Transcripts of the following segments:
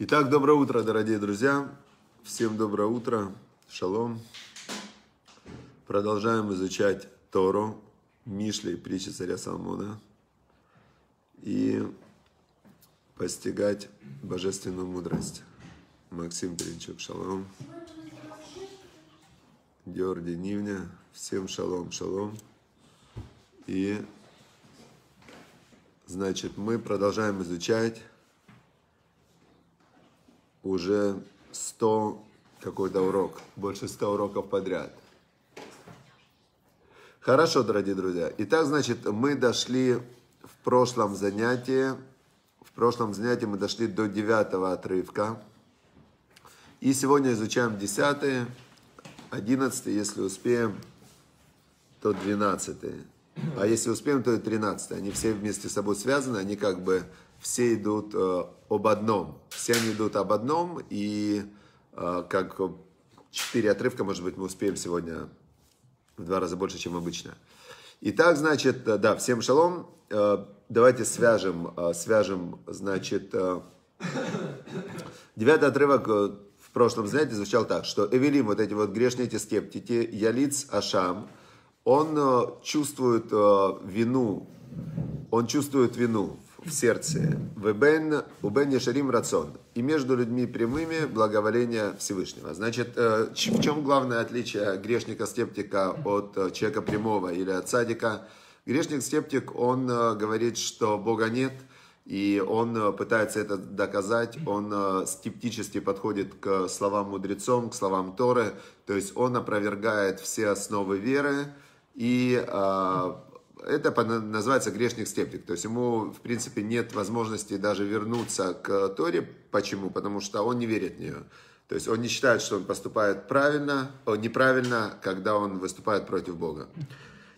Итак, доброе утро, дорогие друзья. Всем доброе утро. Шалом. Продолжаем изучать Тору, Мишли, притчи царя Соломона. И постигать божественную мудрость. Максим Тринчук, шалом. Георгий Нивня, всем шалом, шалом. И, значит, мы продолжаем изучать уже 100 какой-то урок, больше 100 уроков подряд. Хорошо, дорогие друзья. Итак, значит, мы дошли в прошлом занятии, в прошлом занятии мы дошли до девятого отрывка. И сегодня изучаем 10, 11, если успеем, то 12. А если успеем, то и 13. Они все вместе с собой связаны, они как бы все идут э, об одном. Все они идут об одном, и э, как четыре отрывка, может быть, мы успеем сегодня в два раза больше, чем обычно. Итак, значит, э, да, всем шалом. Э, давайте свяжем, э, свяжем, значит, э, девятый отрывок э, в прошлом занятии звучал так, что Эвелим, вот эти вот грешные, эти скептики, Ялиц Ашам, он э, чувствует вину, он чувствует вину в сердце. Вебен, убен ешарим рацион. И между людьми прямыми благоволение Всевышнего. Значит, э, в чем главное отличие грешника-скептика от э, человека прямого или от садика? Грешник-скептик, он э, говорит, что Бога нет, и он пытается это доказать, он скептически подходит к словам мудрецом, к словам Торы, то есть он опровергает все основы веры и это называется грешник скептик. То есть ему, в принципе, нет возможности даже вернуться к Торе. Почему? Потому что он не верит в нее. То есть он не считает, что он поступает правильно, неправильно, когда он выступает против Бога.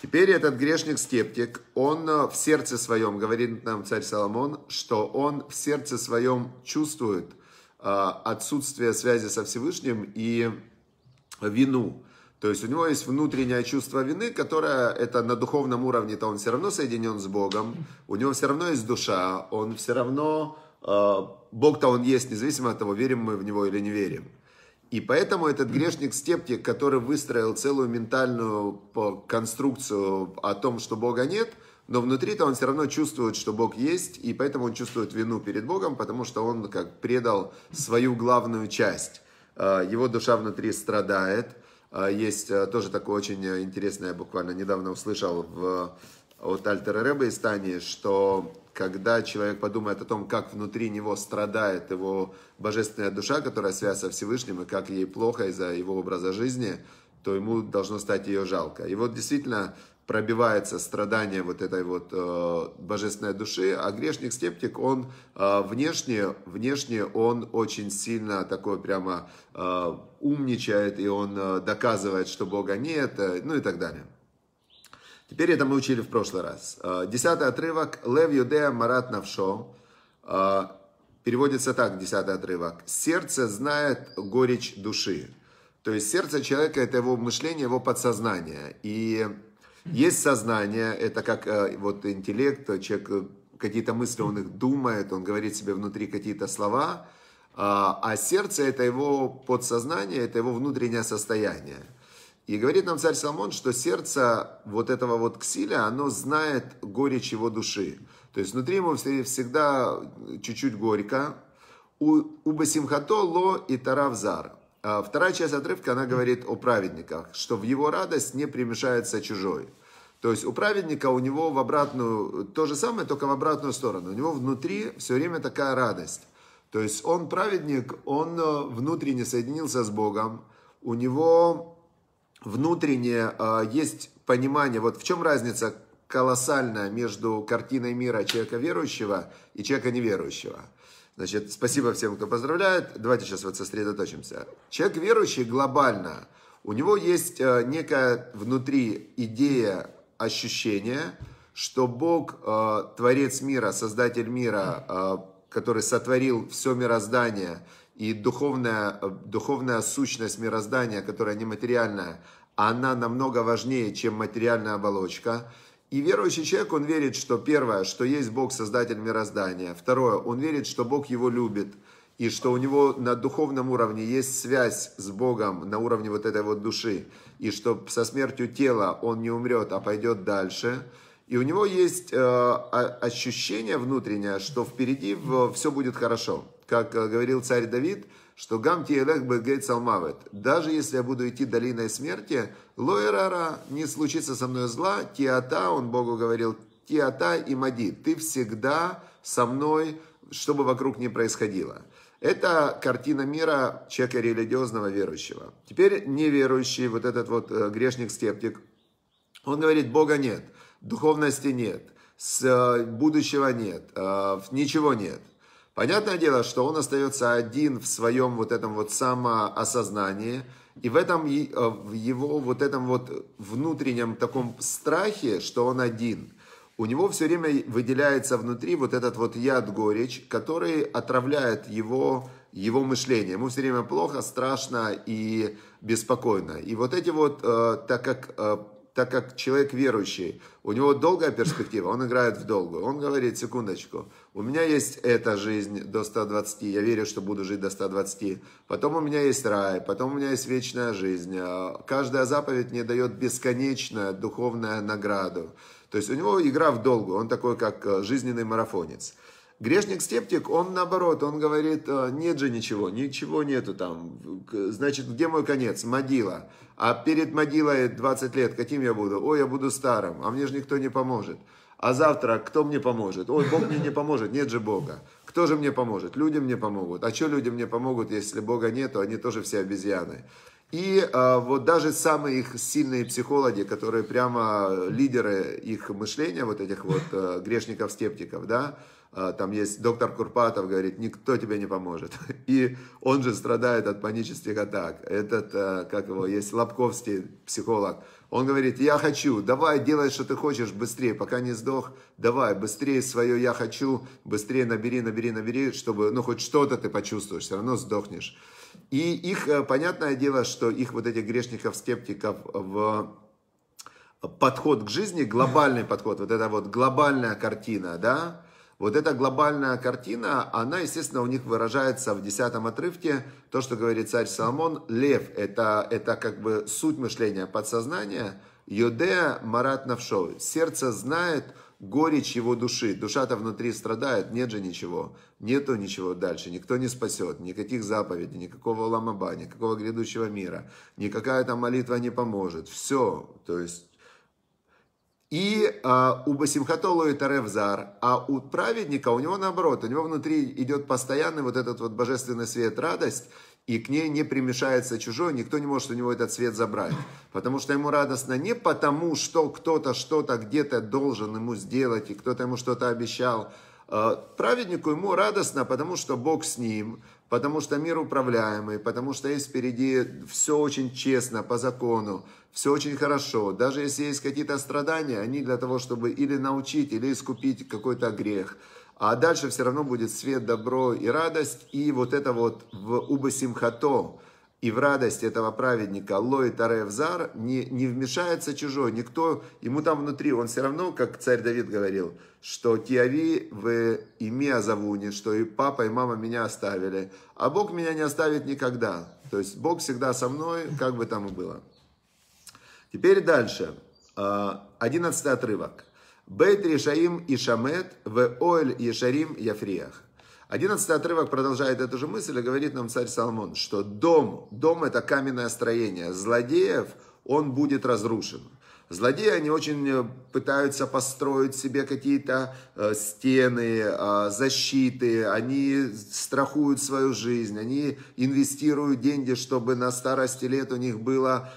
Теперь этот грешник-скептик, он э, в сердце своем, говорит нам царь Соломон, что он в сердце своем чувствует э, отсутствие связи со Всевышним и вину. То есть у него есть внутреннее чувство вины, которое это на духовном уровне-то он все равно соединен с Богом, у него все равно есть душа, он все равно, э, Бог-то он есть, независимо от того, верим мы в него или не верим. И поэтому этот грешник-стептик, который выстроил целую ментальную конструкцию о том, что Бога нет, но внутри-то он все равно чувствует, что Бог есть, и поэтому он чувствует вину перед Богом, потому что он как предал свою главную часть. Э, его душа внутри страдает – а, есть а, тоже такое очень э, интересное, я буквально недавно услышал в, от Альтера Рэба из Тани, что когда человек подумает о том, как внутри него страдает его божественная душа, которая связана со Всевышним, и как ей плохо из-за его образа жизни, то ему должно стать ее жалко. И вот действительно, пробивается страдание вот этой вот э, божественной души, а грешник-скептик, он э, внешне, внешне он очень сильно такой прямо э, умничает, и он э, доказывает, что Бога нет, э, ну и так далее. Теперь это мы учили в прошлый раз. Э, десятый отрывок. Лев Юдея Марат Навшо. Э, переводится так, десятый отрывок. Сердце знает горечь души. То есть сердце человека – это его мышление, его подсознание. И есть сознание, это как э, вот интеллект, э, человек э, какие-то мысли он их думает, он говорит себе внутри какие-то слова, а, а сердце это его подсознание, это его внутреннее состояние. И говорит нам царь Соломон, что сердце вот этого вот ксиля, оно знает горечь его души. То есть внутри ему всегда чуть-чуть горько. У, у Басимхато ло и таравзар. А вторая часть отрывка, она говорит о праведниках, что в его радость не примешается чужой. То есть у праведника у него в обратную, то же самое, только в обратную сторону. У него внутри все время такая радость. То есть он праведник, он э, внутренне соединился с Богом, у него внутренне э, есть понимание, вот в чем разница колоссальная между картиной мира человека верующего и человека неверующего – Значит, спасибо всем, кто поздравляет. Давайте сейчас вот сосредоточимся. Человек верующий глобально, у него есть э, некая внутри идея, ощущение, что Бог, э, Творец мира, Создатель мира, э, который сотворил все мироздание, и духовная, духовная сущность мироздания, которая нематериальная, она намного важнее, чем материальная оболочка. И верующий человек, он верит, что первое, что есть Бог, создатель мироздания. Второе, он верит, что Бог его любит. И что у него на духовном уровне есть связь с Богом на уровне вот этой вот души. И что со смертью тела он не умрет, а пойдет дальше. И у него есть э, ощущение внутреннее, что впереди все будет хорошо. Как э, говорил царь Давид, что гам тиелех бегейт салмавет. Даже если я буду идти долиной смерти, лоерара, не случится со мной зла, тиата, он Богу говорил, тиата и мади, ты всегда со мной, чтобы вокруг не происходило. Это картина мира человека религиозного верующего. Теперь неверующий, вот этот вот э, грешник-скептик, он говорит, Бога нет, духовности нет, э, будущего нет, э, ничего нет. Понятное дело, что он остается один в своем вот этом вот самоосознании, и в этом э, в его вот этом вот внутреннем таком страхе, что он один, у него все время выделяется внутри вот этот вот яд горечь, который отравляет его, его мышление. Ему все время плохо, страшно и беспокойно. И вот эти вот, э, так как э, так как человек верующий, у него долгая перспектива, он играет в долгую. Он говорит, секундочку, у меня есть эта жизнь до 120, я верю, что буду жить до 120. Потом у меня есть рай, потом у меня есть вечная жизнь. А каждая заповедь мне дает бесконечную духовную награду. То есть у него игра в долгу. он такой как э, жизненный марафонец. Грешник-скептик, он наоборот, он говорит, «А, нет же ничего, ничего нету там. Значит, где мой конец? Могила. А перед могилой 20 лет, каким я буду? Ой, я буду старым, а мне же никто не поможет. А завтра кто мне поможет? Ой, Бог мне не поможет, нет же Бога. Кто же мне поможет? Люди мне помогут. А что люди мне помогут, если Бога нету? Они тоже все обезьяны. И э, вот даже самые их сильные психологи, которые прямо лидеры их мышления, вот этих вот э, грешников-скептиков, да, а, там есть доктор Курпатов, говорит, никто тебе не поможет. И он же страдает от панических атак. Этот, э, как его, есть Лобковский психолог. Он говорит, я хочу, давай, делай, что ты хочешь, быстрее, пока не сдох, давай, быстрее свое я хочу, быстрее набери, набери, набери, чтобы, ну, хоть что-то ты почувствуешь, все равно сдохнешь. И их, э, понятное дело, что их вот этих грешников, скептиков в э, подход к жизни, глобальный подход, вот эта вот глобальная картина, да, вот эта глобальная картина, она, естественно, у них выражается в десятом отрывке, то, что говорит царь Соломон, лев, это, это как бы суть мышления подсознания, Йодея Марат Навшо. сердце знает горечь его души, душа-то внутри страдает, нет же ничего, нету ничего дальше, никто не спасет, никаких заповедей, никакого ламаба, никакого грядущего мира, никакая там молитва не поможет, все, то есть и э, у Басимхатолу ловит Аревзар, а у праведника, у него наоборот, у него внутри идет постоянный вот этот вот божественный свет, радость, и к ней не примешается чужой, никто не может у него этот свет забрать. Потому что ему радостно не потому, что кто-то что-то где-то должен ему сделать, и кто-то ему что-то обещал. Э, праведнику ему радостно, потому что Бог с ним – потому что мир управляемый, потому что есть впереди все очень честно, по закону, все очень хорошо. Даже если есть какие-то страдания, они для того, чтобы или научить, или искупить какой-то грех. А дальше все равно будет свет, добро и радость. И вот это вот в Убасимхато, и в радость этого праведника Лой Аревзар не, не вмешается чужой, никто, ему там внутри, он все равно, как царь Давид говорил, что Тиави в име Азавуни, что и папа, и мама меня оставили, а Бог меня не оставит никогда. То есть Бог всегда со мной, как бы там и было. Теперь дальше. А, одиннадцатый отрывок. Бейт Решаим Ишамет в Оэль Ешарим Яфриях. Одиннадцатый отрывок продолжает эту же мысль и говорит нам царь Соломон, что дом, дом это каменное строение, злодеев он будет разрушен. Злодеи, они очень э, пытаются построить себе какие-то э, стены, э, защиты, они страхуют свою жизнь, они инвестируют деньги, чтобы на старости лет у них было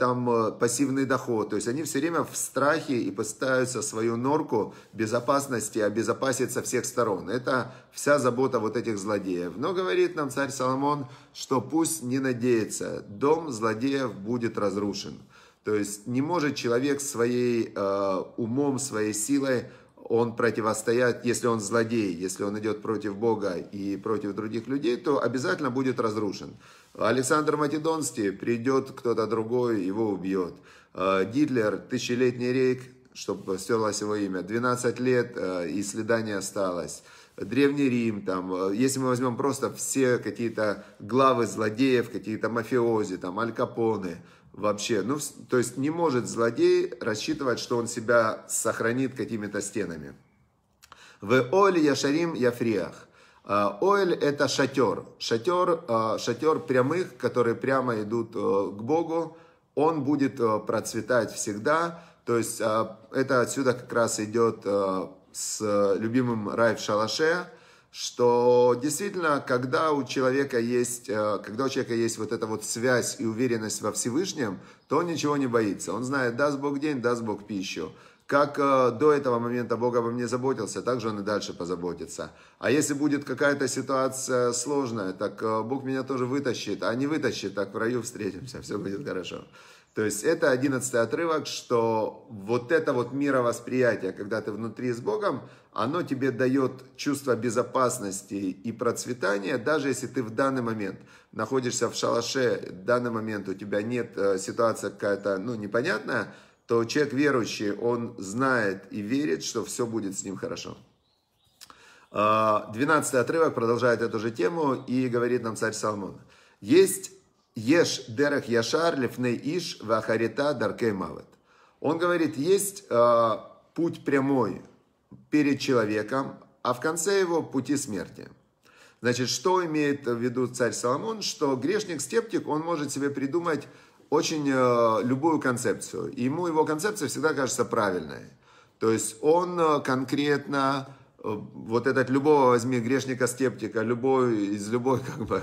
там пассивный доход. То есть они все время в страхе и пытаются свою норку безопасности обезопасить со всех сторон. Это вся забота вот этих злодеев. Но говорит нам царь Соломон, что пусть не надеется, дом злодеев будет разрушен. То есть не может человек своей э, умом, своей силой он противостоять, если он злодей, если он идет против Бога и против других людей, то обязательно будет разрушен. Александр Матидонский придет кто-то другой, его убьет. Э, Гитлер, тысячелетний рейк, чтобы стерлось его имя, 12 лет э, и следа не осталось. Древний Рим, там, э, если мы возьмем просто все какие-то главы злодеев, какие-то мафиози, там, Аль Капоне, вообще, ну, то есть не может злодей рассчитывать, что он себя сохранит какими-то стенами. В Оль Яшарим Яфриах. Э, Оль это шатер. Шатер, э, шатер прямых, которые прямо идут к Богу. Он будет процветать всегда. То есть это отсюда как раз идет с э, любимым Райф шалаше, что действительно, когда у человека есть, э, когда у человека есть вот эта вот связь и уверенность во Всевышнем, то он ничего не боится. Он знает, даст Бог день, даст Бог пищу. Как э, до этого момента Бог обо мне заботился, так же он и дальше позаботится. А если будет какая-то ситуация сложная, так Бог меня тоже вытащит. А не вытащит, так в раю встретимся, все будет хорошо. То есть это одиннадцатый отрывок, что вот это вот мировосприятие, когда ты внутри с Богом, оно тебе дает чувство безопасности и процветания, даже если ты в данный момент находишься в шалаше, в данный момент у тебя нет э, ситуация какая-то, ну, непонятная, то человек верующий, он знает и верит, что все будет с ним хорошо. А, двенадцатый отрывок продолжает эту же тему и говорит нам царь Соломон. Есть Еш дерех яшар лифней иш вахарита даркей мавет. Он говорит, есть э, путь прямой перед человеком, а в конце его пути смерти. Значит, что имеет в виду царь Соломон? Что грешник-скептик, он может себе придумать очень э, любую концепцию. И ему его концепция всегда кажется правильной. То есть он э, конкретно, э, вот этот любого возьми грешника-скептика, любой из любой как бы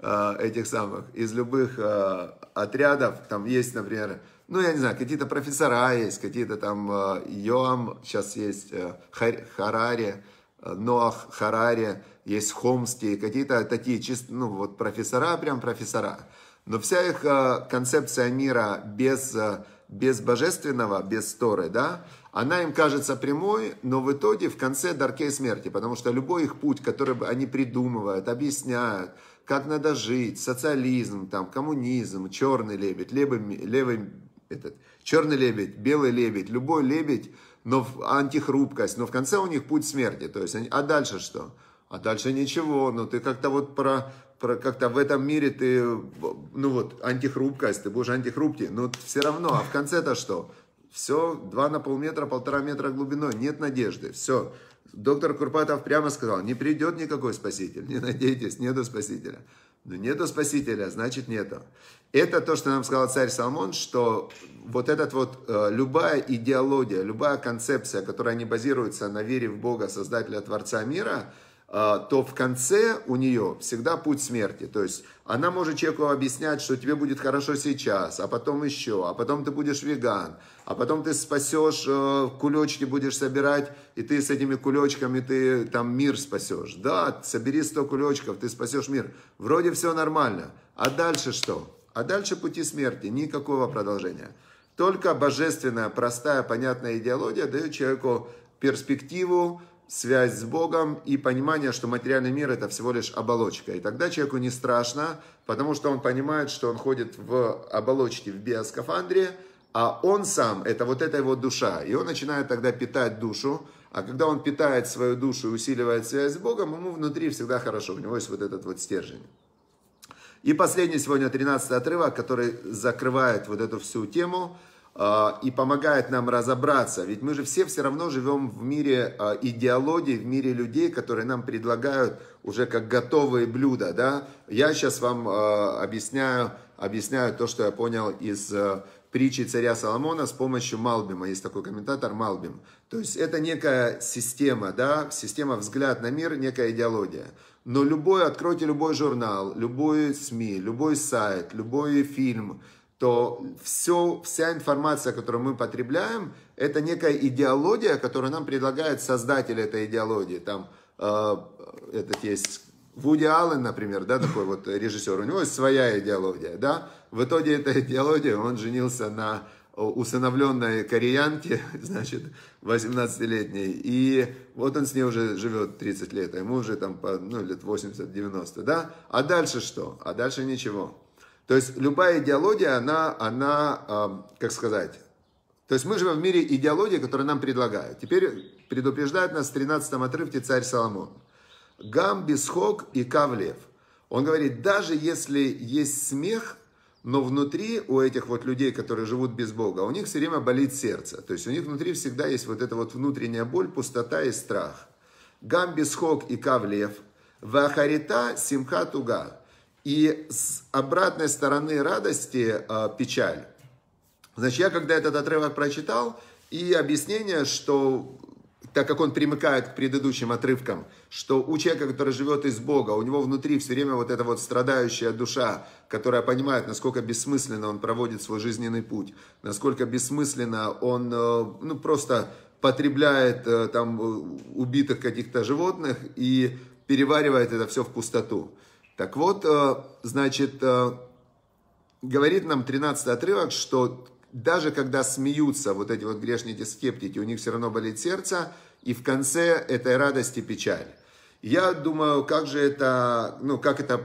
Э, этих самых, из любых э, отрядов, там есть, например, ну, я не знаю, какие-то профессора есть, какие-то там э, Йоам, сейчас есть Харари, Ноах Харари, есть Хомские, какие-то такие чисто, ну, вот профессора, прям профессора. Но вся их концепция мира без, без божественного, без Торы, да, она им кажется прямой, но в итоге в конце дарке смерти, потому что любой их путь, который они придумывают, объясняют, как надо жить, социализм, там, коммунизм, черный лебедь, левый, левый этот, черный лебедь, белый лебедь, любой лебедь, но антихрупкость, но в конце у них путь смерти, то есть, они, а дальше что? А дальше ничего, Ну ты как-то вот про, про как-то в этом мире ты, ну вот, антихрупкость, ты будешь антихрупкий, но все равно, а в конце-то что? Все, два на полметра, полтора метра глубиной, нет надежды, все. Доктор Курпатов прямо сказал, не придет никакой спаситель, не надейтесь, нету спасителя. Но ну, нету спасителя, значит нету. Это то, что нам сказал царь Соломон, что вот этот вот э, любая идеология, любая концепция, которая не базируется на вере в Бога, Создателя Творца мира – а, то в конце у нее всегда путь смерти. То есть она может человеку объяснять, что тебе будет хорошо сейчас, а потом еще, а потом ты будешь веган, а потом ты спасешь, э, кулечки будешь собирать, и ты с этими кулечками ты там мир спасешь. Да, собери 100 кулечков, ты спасешь мир. Вроде все нормально. А дальше что? А дальше пути смерти, никакого продолжения. Только божественная, простая, понятная идеология дает человеку перспективу, связь с Богом и понимание, что материальный мир это всего лишь оболочка. И тогда человеку не страшно, потому что он понимает, что он ходит в оболочке, в биоскафандре, а он сам, это вот эта его душа. И он начинает тогда питать душу, а когда он питает свою душу и усиливает связь с Богом, ему внутри всегда хорошо, у него есть вот этот вот стержень. И последний сегодня 13 отрывок, который закрывает вот эту всю тему – а, и помогает нам разобраться. Ведь мы же все все равно живем в мире а, идеологии, в мире людей, которые нам предлагают уже как готовые блюда. Да? Я сейчас вам а, объясняю, объясняю то, что я понял из притчи царя Соломона с помощью Малбима. Есть такой комментатор Малбим. То есть это некая система, да, система взгляд на мир, некая идеология. Но любой, откройте любой журнал, любой СМИ, любой сайт, любой фильм – то все, вся информация, которую мы потребляем, это некая идеология, которую нам предлагает создатель этой идеологии. Там э, этот есть Вуди Аллен, например, да, такой вот режиссер, у него есть своя идеология, да. В итоге эта идеология, он женился на усыновленной кореянке, значит, 18-летней, и вот он с ней уже живет 30 лет, а ему уже там, по, ну, лет 80-90, да. А дальше что? А дальше ничего. То есть любая идеология, она, она а, как сказать, то есть мы живем в мире идеологии, которую нам предлагают. Теперь предупреждает нас в 13 отрывке царь Соломон. Гам, Бесхок и Кавлев. Он говорит, даже если есть смех, но внутри у этих вот людей, которые живут без Бога, у них все время болит сердце. То есть у них внутри всегда есть вот эта вот внутренняя боль, пустота и страх. Гам, Бесхок и Кавлев. Вахарита, Симха, Туга. И с обратной стороны радости а, печаль. Значит, я когда этот отрывок прочитал, и объяснение, что так как он примыкает к предыдущим отрывкам, что у человека, который живет из Бога, у него внутри все время вот эта вот страдающая душа, которая понимает, насколько бессмысленно он проводит свой жизненный путь, насколько бессмысленно он э, ну, просто потребляет э, там э, убитых каких-то животных и переваривает это все в пустоту. Так вот, э, значит, э, говорит нам 13 отрывок, что даже когда смеются вот эти вот грешники скептики, у них все равно болит сердце, и в конце этой радости печаль. Я думаю, как же это, ну, как это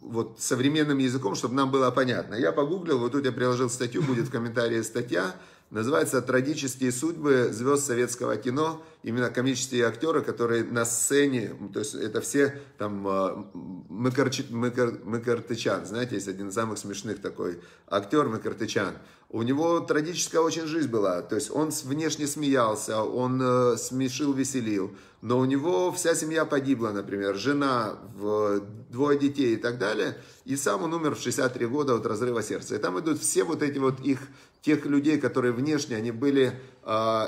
вот современным языком, чтобы нам было понятно. Я погуглил, вот тут я приложил статью, будет в комментарии статья, Называется «Трагические судьбы звезд советского кино». Именно комические актеры, которые на сцене, то есть это все там а, Мыкартычан, знаете, есть один из самых смешных такой актер Мыкартычан. У него трагическая очень жизнь была. То есть он внешне смеялся, он э, смешил, веселил. Но у него вся семья погибла, например. Жена, в, двое детей и так далее. И сам он умер в 63 года от разрыва сердца. И там идут все вот эти вот их, тех людей, которые внешне, они были э,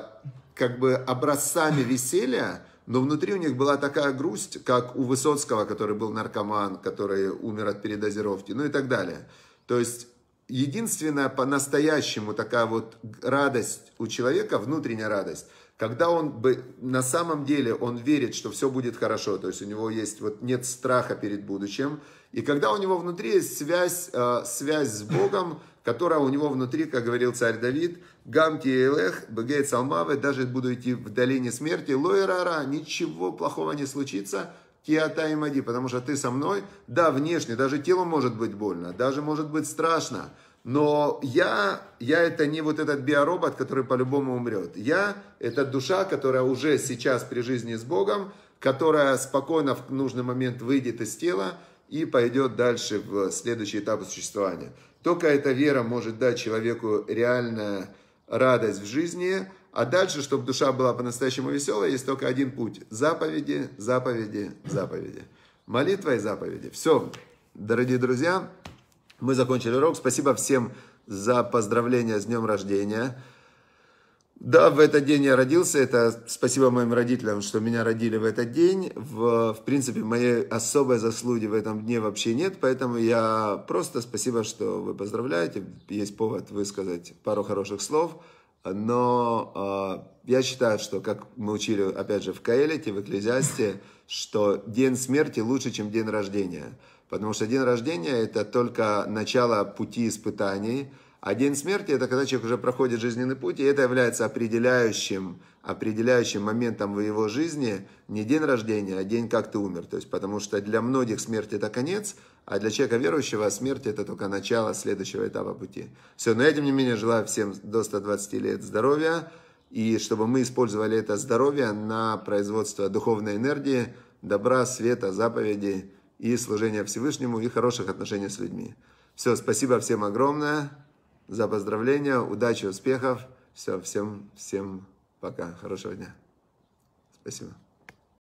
как бы образцами веселья, но внутри у них была такая грусть, как у Высоцкого, который был наркоман, который умер от передозировки, ну и так далее. То есть единственная по-настоящему такая вот радость у человека, внутренняя радость, когда он бы, на самом деле он верит, что все будет хорошо, то есть у него есть вот нет страха перед будущим, и когда у него внутри есть связь, э, связь с Богом, которая у него внутри, как говорил царь Давид, гамки и элех, бегей салмаве, даже буду идти в долине смерти, лойрара, ничего плохого не случится, Киата и Мади, потому что ты со мной, да, внешне, даже тело может быть больно, даже может быть страшно, но я, я это не вот этот биоробот, который по-любому умрет. Я это душа, которая уже сейчас при жизни с Богом, которая спокойно в нужный момент выйдет из тела и пойдет дальше в следующий этап существования. Только эта вера может дать человеку реальную радость в жизни – а дальше, чтобы душа была по-настоящему веселая, есть только один путь. Заповеди, заповеди, заповеди. Молитва и заповеди. Все, дорогие друзья, мы закончили урок. Спасибо всем за поздравления с днем рождения. Да, в этот день я родился. Это спасибо моим родителям, что меня родили в этот день. В, в принципе, моей особой заслуги в этом дне вообще нет. Поэтому я просто спасибо, что вы поздравляете. Есть повод высказать пару хороших слов но э, я считаю, что, как мы учили, опять же, в Каэлите, в Экклезиасте, что день смерти лучше, чем день рождения. Потому что день рождения – это только начало пути испытаний – а день смерти – это когда человек уже проходит жизненный путь, и это является определяющим, определяющим моментом в его жизни не день рождения, а день, как ты умер. То есть, потому что для многих смерть – это конец, а для человека верующего смерть – это только начало следующего этапа пути. Все, но я, тем не менее, желаю всем до 120 лет здоровья, и чтобы мы использовали это здоровье на производство духовной энергии, добра, света, заповедей и служения Всевышнему и хороших отношений с людьми. Все, спасибо всем огромное за поздравления, удачи, успехов. Все, всем, всем пока. Хорошего дня. Спасибо.